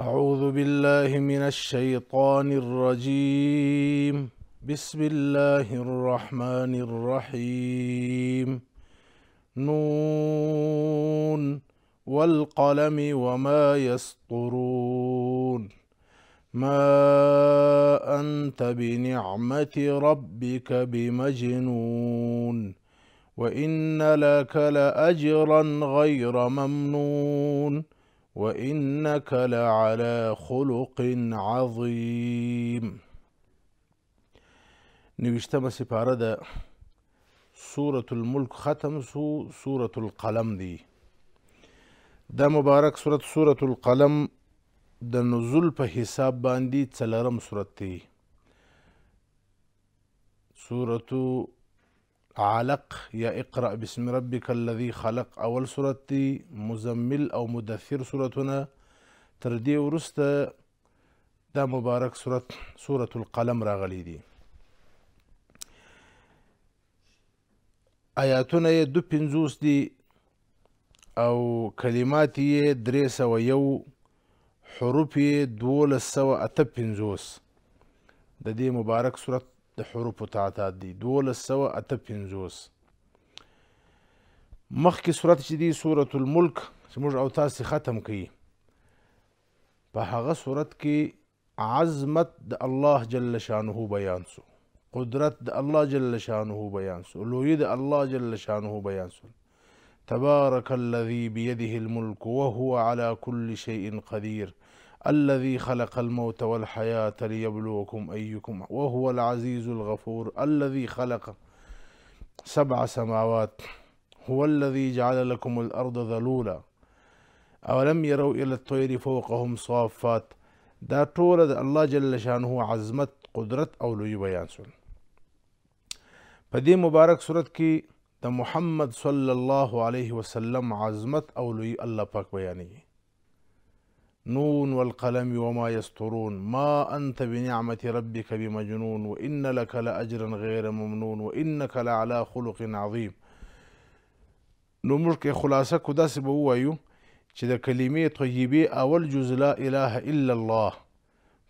أعوذ بالله من الشيطان الرجيم بسم الله الرحمن الرحيم نون والقلم وما يسطرون ما أنت بنعمة ربك بمجنون وإن لك لأجرا غير ممنون وانك لعلى خلق عظيم نوشتمه سپاره ده سورة الملك ختم سو سورة القلم دي دا مبارك سوره سورة القلم د نزول په حساب باندې څلرم سوره دي سورة علق یا اقرأ بسم ربک الذی خلق اول صورت دی مزمل او مدثر صورتونه تر دې وروسته دا مبارک صورت سورة القلم راغلی دی آیاتونه یې دو پنځوس دي او کلمات یې درې سوه یو حروف یې دولس سوه اته پنځوس د دې مبارک صورت حروب حروفو تعداد دول دولس سوه اته پنځوس صورت دی سورة الملک چې موږ او تاسې ختم کوي په هغه صورت کې د الله جل شانه بیان سو قدرت د الله جل شانه بیان سو لوی الله جل شانه بیان سو تبارك الذي بيده الملك وهو على كل شيء قدير الذي خلق الموت والحياة ليبلوكم أيكم وهو العزيز الغفور الذي خلق سبع سماوات هو الذي جعل لكم الأرض ذلولا أولم يروا إلى الطير فوقهم صافات دا ټوله الله جل شانه عظمت قدرت او لوي بيان سن په دې مبارک محمد صلى الله عليه وسلم عزمت او لوي الله پاك بيانيه نون والقلم وما يسطرون ما أنت بنعمة ربك بمجنون وإن لك لأجرا غير ممنون وإنك لعلى خلق عظيم نمرك خلاصه كداس داسې به كلمة طيبة د اول جزء لا اله الا الله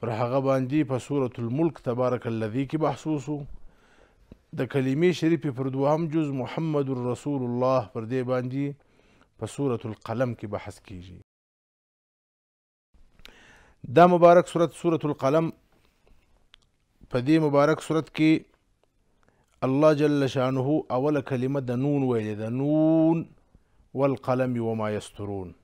رح غبان دي بسورة الملك تبارك الذي كي بحثوسو د كلمة شريفة بردوهم جزء محمد رسول الله بردي بان دي بسورة القلم كي بحسكيجي دا مبارک صورت سورة القلم په دې مبارک صورت کې الله جل شانه اوله کلمه د نون ویلې ده نون والقلم وما یسترون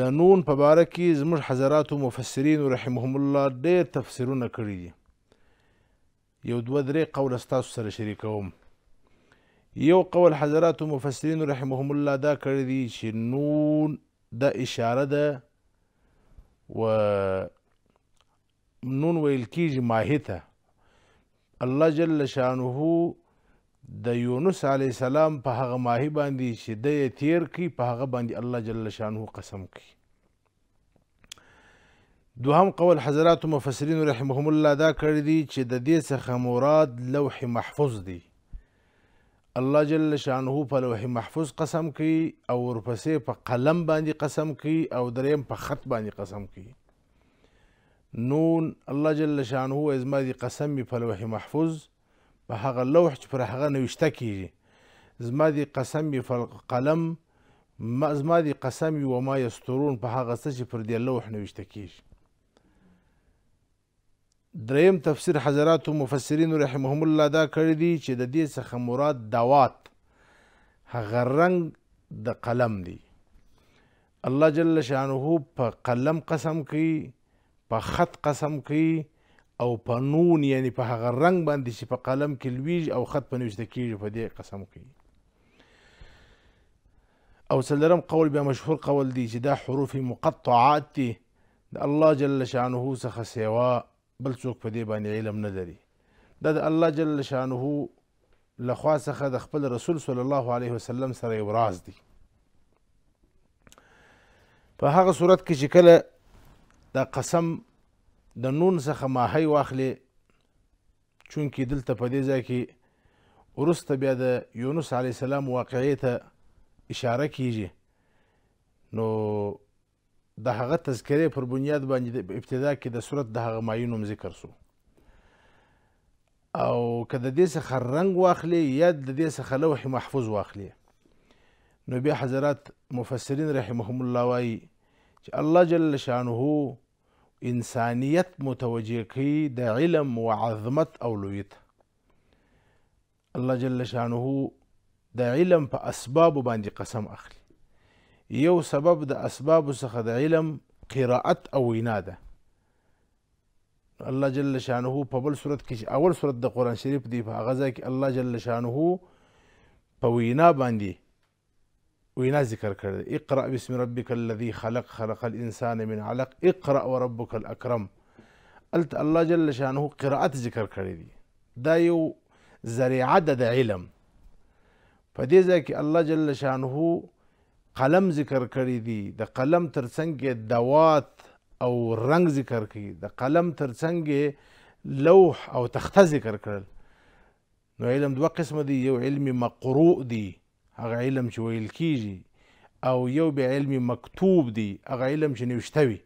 د نون په باره کې زموږ حضراتو مفسرین رحمهم الله ډېر تفسیرونه کړي دي یو دوه درې قول ستاسو سره شریکوم یو قول حضراتو مفسرین رحمهم الله دا کړی دي چې نون د اشاره ده و نون ویل کیږي ماهی ته الله جل شانه د یونس علی السلام په هغه ماهی باندې چې د تیر کی په هغه باندې الله جل شانه قسم کی دوهم قول حضرات مفسرین رحمهم الله دا کړی دی چې د دې څخه مراد لوح محفوظ دی الله جل شانه په لوح محفوظ قسم کوي او ورپسې په قلم باندې قسم کوي او دریم په خط باندې قسم کوي نون الله جل شانه ازما دي قسم په لوح محفوظ په هغه لوح چې پر هغه نوشته کیږي زما دي قسم په قلم ما زما دي قسم و ما یسترون په هغه څه چې پر دې لوح نوشته کیږي دریم تفسیر حضرات مفسرین رحمهم الله دا کړی دی چې د دې څخه مراد دوات هغه رنګ د قلم دی الله جل شانه په قلم قسم کوي په خط قسم کوي او په نون یعنی په هغه رنګ باندې چې په قلم کې لویږي او خط په نوشته کېږي په دې قسم کوي او سلرم قول بیا مشهور قول دی چې دا حروف مقطعات دي د الله جل شانه څخه سیوا بل څوک په دې باندې علم نه لري دا د الله جل شانه لخوا څخه د خپل رسول صلی الله علیه وسلم سره یو راز دی په هغه صورت کې چې کله دا قسم د نون څخه ماهی واخلې چونکی دلته په دې ځای کې وروسته بیا د یونس علیه السلام واقعې ته اشاره کیږي نو د هغه تذکرې پر بنیاد باندې په ابتدا کې د صورت د هغه مایون هم ذکر سو او که د دې څخه رنګ واخلي یا د دې څخه لوح محفوظ واخلي نو بیا حضرات مفسرین رحمهم الله وایي چې الله جل شانه انسانیت متوجه کوي د علم و عظمت او لویت الله جل شانه د علم په اسباب باندې قسم اخلي یو سبب د اسباب څخه د علم قراءت او وینا ده الله جل شانه په بل صورت کې اول صورت د قران شریف دی په هغه کې الله جل شانه په وینا باندې وینا ذکر کړ اقرا بسم ربك الذي خلق خلق الانسان من علق اقرا وربك الاكرم قلت الله جل شانه قراءت ذکر کړې دی دا یو ذریعه ده د علم په دې کې الله جل شانه قلم ذکر کړی دی د قلم ترڅنګ دوات او رنگ ذکر کړي د قلم ترڅنګ لوح او تخته ذکر کړل نو علم دوه قسمه دی یو علم مقروء دی هغه علم چې ویل کیږي او یو به علم مکتوب دی هغه علم چې نوشته وي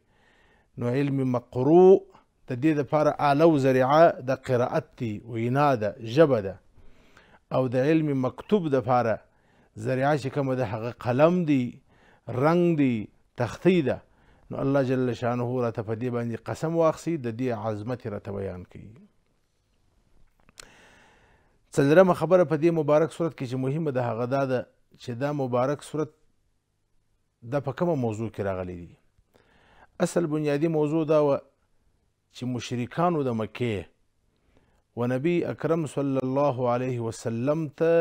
نو علم مقروء د دې لپاره آله او ذریعه د قرائت دی وینا ده ژبه ده او د علم مکتوب لپاره ذریعہ چې کومه ده هغه قلم دی رنگ دی تختی ده نو الله جل شانه راته په دې باندې قسم واخسي د دې عظمت راته بیان کړي څلورمه خبره په دې مبارک صورت کې چې مهمه ده هغه دا ده چې دا مبارک صورت دا په کومه موضوع کې راغلی دی اصل بنیادی موضوع دا و چې مشرکانو د مکې و نبی اکرم صلی الله علیه وسلم ته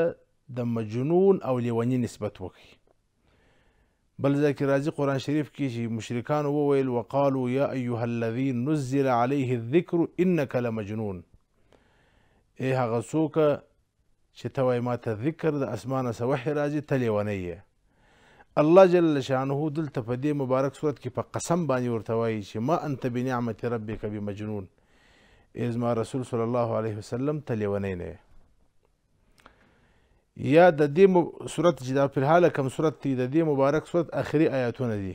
د مجنون او لیوني نسبت وکړي بل ځای کې راځي قرآن شریف کې چې مشرکان وویل وقالو یا ایها الذي نزل عليه الذکر انك لمجنون ای هغه څوک چې ته وایي ماته ذکر د اسمانه څه وحی راځي ته لیونی یې الله جل شانه دلته په دې مبارک صورت کې په قسم باندې ورته وایي چې ما انت بنعمت ربک بمجنون ای زما رسول صلی الله علیه وسلم ته لیونی نه یا د دې مب... صورت چې دا په حاله کم صورت دی د دې مبارک صورت اخري آیاتونه دي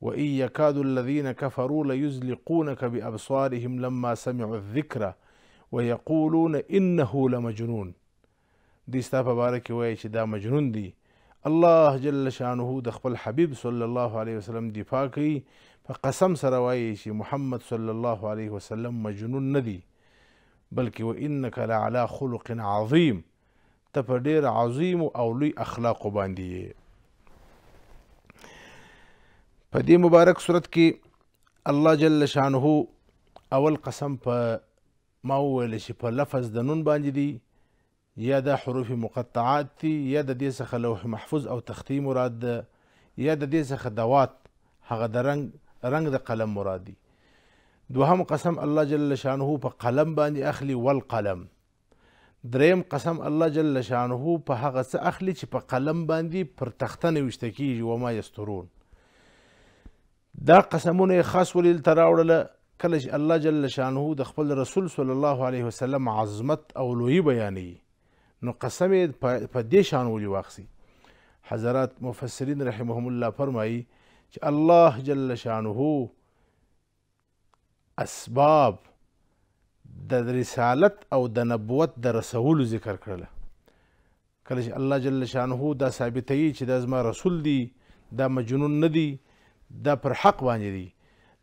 و ان یکاد الذین کفروا لیزلقونک بابصارهم لما سمعوا الذکر ويقولون انه لمجنون دي ستا په باره کې وایي چې دا مجنون دی الله جل شانه د خپل حبیب صلی الله علیه وسلم دفاع کوي په قسم سره وایي چې محمد صلی الله علیه وسلم مجنون نه دی بلکې وانک لعلى خلق عظیم ته په ډیر عظیم او لوی اخلاق باندې په دې مبارک صورت کې الله جل شانه اول قسم په ما وویل چې په لفظ د نون باندې دی یا د حروف مقطعات دي یا د دې څخه لوح محفوظ او تختی مراد ده یا د دې څخه دوات هغه د رنگ رنگ د قلم مراد دی دوهم قسم الله جل شانه په قلم باندې اخلي والقلم دریم قسم الله جل شانه په هغه څه اخلي چې په قلم باندې پر تخته نوشته کیږي وما یسترون دا قسمونه خاص ولې تراوړله کله چې الله جل شانه د خپل رسول صلی الله علیه وسلم عظمت او لوی بیانوي نو قسم په دې شان ولې واخسي حضرات مفسرین رحمهم الله فرمایي چې الله جل شانه اسباب د رسالت او د نبوت د رسولو ذکر کړل کله چې الله جل شانه دا ثابتوي چې دا زما رسول دی دا مجنون نه دی دا پر حق باندې دی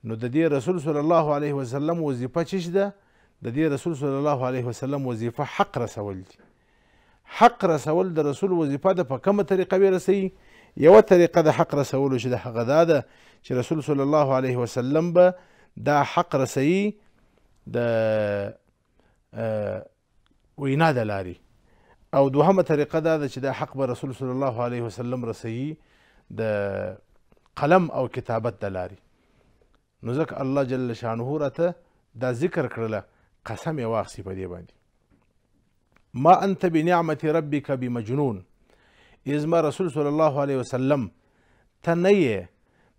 نو د دې رسول صلی الله علیه وسلم وظیفه چې ده د دې رسول صلی الله علیه وسلم وظیفه حق رسول دی حق رسول د رسول وظیفه ده په کومه طریقه به رسي یو طریقه د حق رسول چې د حق دا ده چې رسول صلی الله علیه وسلم به دا حق رسي د وینا د لاري او دوهمه طریقه دا ده چې دا حق به رسول صلی الله علیه وسلم رسوي د قلم او کتابت د لاري نو ځکه الله جل شانه راته دا ذکر کړله قسم یې واخسي په دې باندې ما انت بنعمت ربک بمجنون از ما رسول صلی الله علیه وسلم ته نه یې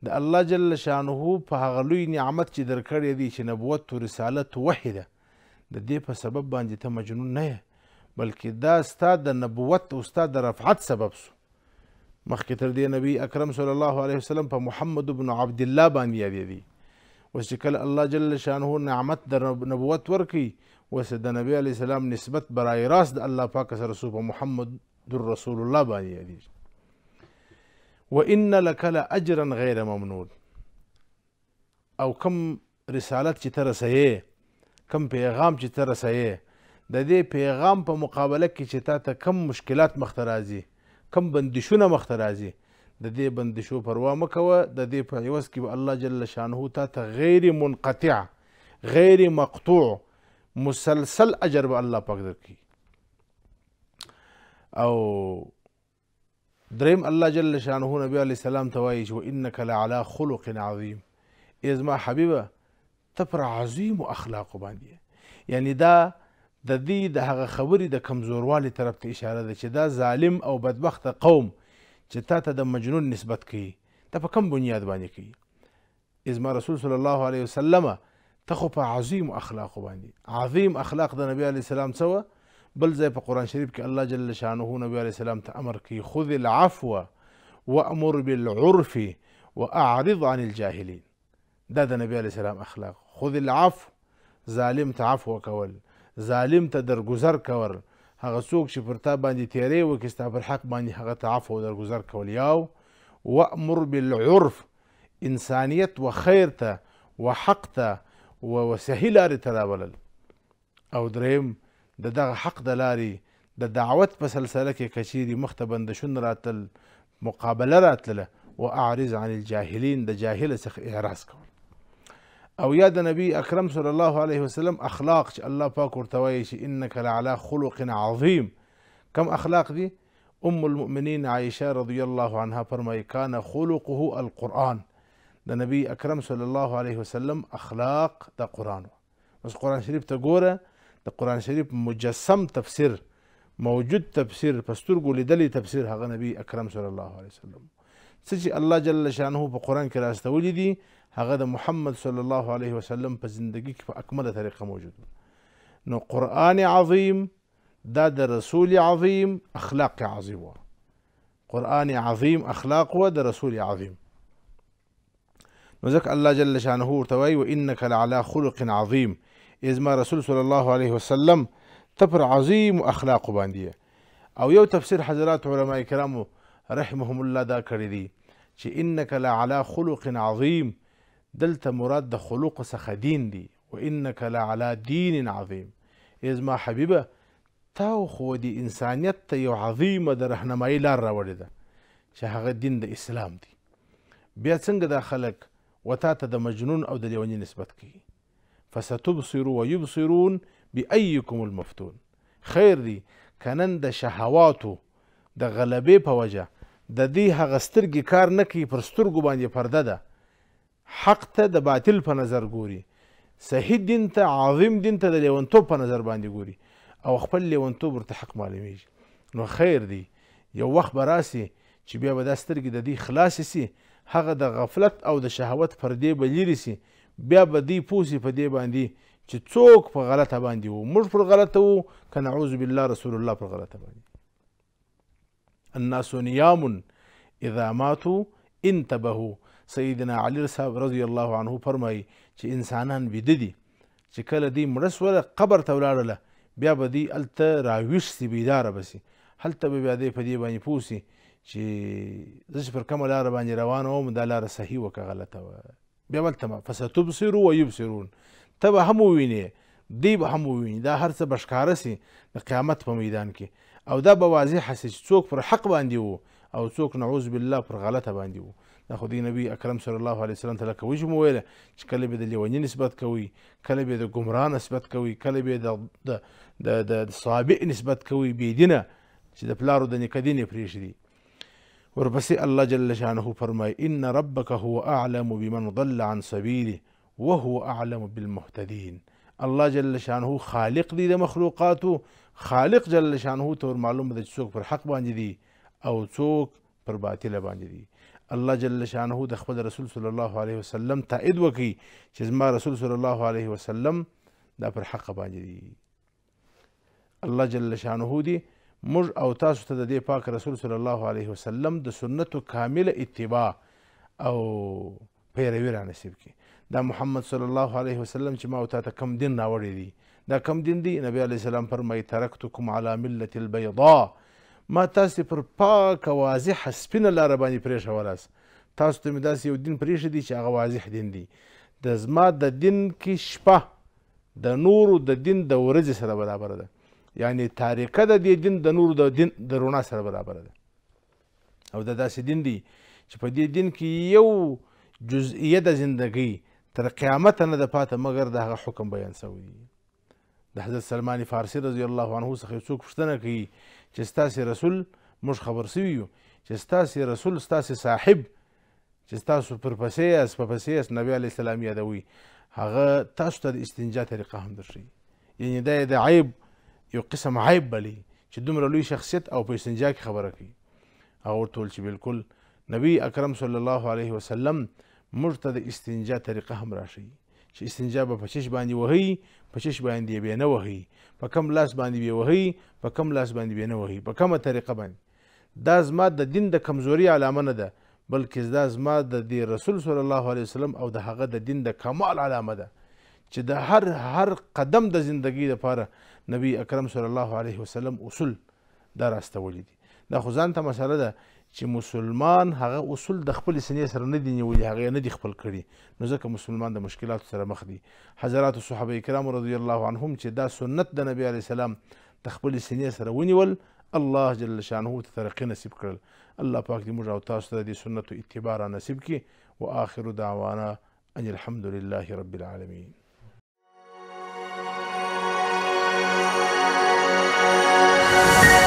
د الله جل شانه په هغه لوی نعمت چې درکړی دی چې نبوت و رسالت وحی ده د دې په سبب باندې ته مجنون نه یې بلکې دا ستا د نبوت او ستا د رفعت سبب سو مخکې تر دې نبی اکرم صلی الله علیه وسلم په محمد بن عبد الله باندې یادېدی اوس چې کله الله جل شانه نعمت د نبوت ورکي اوس د نبی علیه السلام نسبت برای راست د الله پاک سره سو په محمد رسول الله باندې یادېږي وان لك لاجرا غیر ممنون او کم رسالت چې ته رسیې کم پیغام چې ته رسیې د دې پیغام په مقابله کې چې تا ته کم مشکلات مخته راځي کم بندشونه مخته راځي د دې بندشو پروا مه کوه د دې په عوض کې به الله جل شانه تا ته غیر منقطع غیر مقطوع مسلسل اجر به الله پاک درکړي او دریم الله جل شانه نبی علی السلام ته وایي چې وانک لعلی خلق عظیم ای زما حبیبه ته پر عظیم اخلاقو باندې یعنی دا د دې د هغه خبرې د کمزوروالي طرف ته اشاره ده چې دا ظالم او بدبخت قوم چې تا ته د مجنون نسبت کوي ته په کم بنیاد باندې کوي ازما رسول صلی الله علیه وسلم ته خو په عظیم اخلاقو باندې عظیم اخلاق د نبی علی السلام څه بل ځای په قران شریف کې الله جل شانه نبی عليه السلام ته امر کوي خذ العفو وامر بالعرف واعرض عن الجاهلين دا د نبی عليه السلام اخلاق خذ العفو ظالم ته عفو کول ظالم ته درگذر کول هغه څوک چې پر تا باندې تیری وکړي ستا پر حق باندې هغه ته عفو درگذر کول یاو وامر بالعرف انسانیت و خیر ته و حق ته و سهیل لارې ته راولل او دریم د دغه حق د لارې د دعوت په سلسله کې کچیرې مخته بندشون راتل مقابله راتله واعرض عن الجاهلین د جاهل څخه اعراض کول او یا د نبی اکرم صلی الله علیه وسلم اخلاق چې الله پاک ورته وایي چې انک لعلى خلق عظیم کم اخلاق دي ام المؤمنین عائشه رضی الله عنها فرمایي کان خلقه القرآن د نبی اکرم صلی الله علیه وسلم اخلاق د قران اوس قران شریف ته ګوره د قران شریف مجسم تفسیر موجود تفسیر پسترګو لیدلی تفسیر هغه نبی اکرم صلی الله علیه وسلم څه چې الله جل شانه په قران کې راستولې دي هغه د محمد صلی الله علیه وسلم په زندگی کې په اکمله طریقه موجود نو قران عظیم دا د رسول عظیم اخلاق عظیم قران عظیم اخلاق و د رسول عظیم نو ځکه الله جل شانه ورته وایي وانک لعلى خلق عظیم زما رسول صلی الله علیه وسلم ته پر عظیم اخلاق باندې او یو تفسیر حضرات علما کرامو رحمهم الله دا کړی دی چې انک لعلى خلق عظیم دلته مراد د خلق څخه دین دی و انک لعلى دین عظیم زما حبیبه تا خو د انسانیت ته یو عظیمه د رهنمایي لار راوړې ده چې هغه دین د اسلام دی بیا څنګه دا خلک و تا ته د مجنون او د لیوني نسبت کوي فستبصر ويبصرون بأيكم المفتون خیر دی کنن د شهواتو د غلبې په وجه د دې هغه سترګې کار نه کوي پر سترګو باندې پرده ده حق ته د باطل په نظر ګوري صحیح دین ته عظیم دین ته د لیونتوب په نظر باندې ګوري او خپل لیونتوب ورته حق معلومیږي نو خیر دی یو وخت به راسي چې بیا به دا سترګې د دې خلاصې سي هغه د غفلت او د شهوت پردې به لیرې سي بیا به دی پوسی په دې باندې چې څوک په غلطه باندې وو موږ پر غلطه وو که نعوذ بالله رسول الله پر غلطه باندې الناس نیام اذا ماتوا انتبهوا سیدنا علی صاحب رضی الله عنه فرمایي چې انسانان بیده دي چې کله دی مړه سوله قبر ته ولاړله بیا به دی هلته راویښ سي بیداره به سي هلته به بیا دی په دې باندې پوه سي چې زه چې پر کومه لاره باندې روان وم دا لاره صحیح وه که غلطه وه بیا بلته ما فستبصروا ويبصرون ته به هم ووینې دی به هم وویني دا هر څه به ښکاره سي د قیامت په میدان کې او دا به واضحه سي چې څوک پر حق باندې وو او څوک نعوذ بالله پر غلطه باندې وو دا خو دی نبی اکرم صلی الله علیه وسلم ته لکه وږي مو ویله چې کله به د لیوني نسبت کوي کله به د ګمراه نسبت کوي کله به د د د صابع نسبت کوي بې دینه چې د پلارو د نیکه دینې پرېږدي وربسي الله جل شانه فرمائے ان ربك هو اعلم بمن ضل عن سبيله وهو اعلم بالمهتدين الله جل شانه خالق دي مخلوقاته خالق جل شانه تور معلوم د څوک پر حق باندې دي او څوک پر باطل باندې دي الله جل شانه د خپل رسول صلى الله عليه وسلم تائد وكي چې ما رسول صلى الله عليه وسلم دا پر حق باندې دي الله جل شانه دي موږ او تاسو ته د دې پاک رسول صلی الله علیه وسلم د سنتو کامله اتباع او پیروي را نصیب کړي دا محمد صلی الله علیه وسلم چې ما او تاسو کم دین راوړی دی دا کم دین دی نبی علیه السلام فرمایي ترکتکم علی ملت البیضاء ما تاسو پر پاک واضح سپینه لار باندې پرېښولاس تاسو ته مې داسې یو دین پرېښی دی چې هغه واضح دین دی د زما د دین کې شپه د نورو د دین د ورځې سره برابر ده یعنی طریقه د دې دین د نور د دین د رڼا سره برابره ده او دا داسې دین دی چې په دې دین کې یو جزئیه د زندگی تر قیامت نه د پاته مګر د هغه حکم بیان سوی دی د حضرت سلمان فارسی رضی الله عنه څخه څوک پوښتنه کوي چې ستاسو رسول موږ خبر سوي یو چې ستاسو رسول ستاسو صاحب چې ستاسو پر پسې اس په پسې اس نبی علی السلام یادوي هغه تاسو ته د استنجا طریقه هم درشي یعنی دا د عیب یو قسم عیب بلی چې دومره لوی شخصیت او په استنجا کې خبره کوي هغه ورته وویل چې بالکل نبی اکرم صلی الله علیه وسلم موږ ته د استنجا طریقه هم راښیي چې استنجا به په چش باندې وهي په چش باندې یې بیا نه وهي په کم لاس باندې بیا وهي په کم لاس باندې بیا نه وهي په کومه طریقه باندې دا زما د دین د کمزوري علامه نه ده بلکې دا زما د دې رسول صلی الله علیه وسلم او د هغه د دین د کمال علامه ده چې د هر هر قدم د زندگی لپاره نبی اکرم صلی الله علیه وسلم اصول دا راستولی دي دا خو ځان ته مسله ده چې مسلمان هغه اصول د خپل سینې سره نه دي نیولي هغه نه دي خپل کړي نو ځکه مسلمان د مشکلاتو سره مخ دي حضرات صحابه کرام رضی الله عنهم چې دا سنت د نبی علی سلام د خپل سینې سره ونیول الله جل شانه ته ترقی نصیب کړل الله پاک دې موږ او تاسو ته د سنتو اتباع را نصیب کړي واخر دعوانا ان الحمد لله رب العالمين Bye.